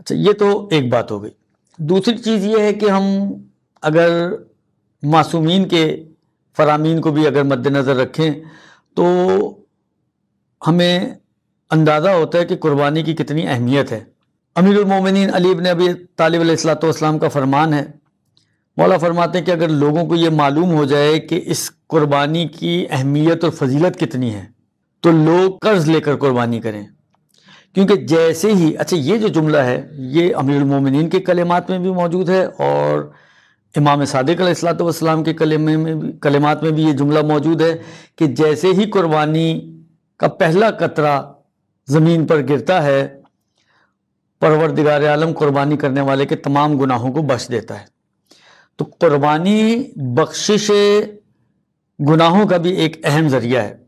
अच्छा ये तो एक बात हो गई दूसरी चीज़ ये है कि हम अगर मासूमीन के फरामीन को भी अगर मद्देनज़र रखें तो हमें अंदाज़ा होता है कि कुर्बानी की कितनी अहमियत है अमीरमिन अली ने अभी तालब का फरमान है मौला फरमाते हैं कि अगर लोगों को ये मालूम हो जाए कि इस कुर्बानी की अहमियत और फजीलत कितनी है तो लोग कर्ज़ लेकर कुर्बानी करें क्योंकि जैसे ही अच्छा ये जो जुमला है ये अमीरमिन के कलेमात में भी मौजूद है और इमाम सादिक सलाम के कलेमे में भी कलेमात में भी ये जुमला मौजूद है कि जैसे ही कुर्बानी का पहला कतरा ज़मीन पर गिरता है परवरदिगार आलम कुर्बानी करने वाले के तमाम गुनाहों को बख्श देता है तो कुर्बानी बख्शिश गुनाहों का भी एक अहम ज़रिया है